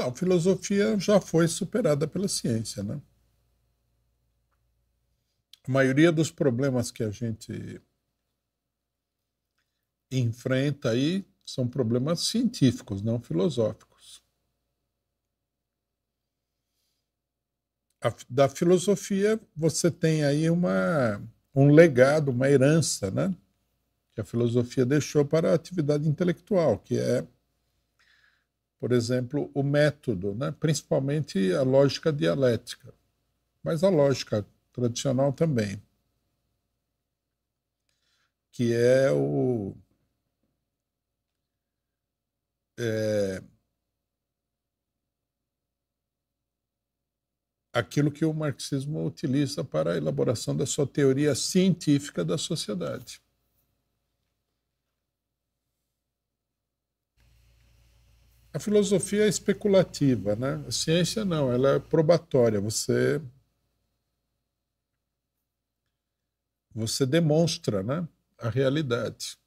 A filosofia já foi superada pela ciência, né? A maioria dos problemas que a gente enfrenta aí são problemas científicos, não filosóficos. A, da filosofia você tem aí uma, um legado, uma herança, né? Que a filosofia deixou para a atividade intelectual, que é por exemplo, o método, né? principalmente a lógica dialética, mas a lógica tradicional também, que é o. É, aquilo que o marxismo utiliza para a elaboração da sua teoria científica da sociedade. filosofia é especulativa, né? A ciência não, ela é probatória. Você você demonstra, né, a realidade.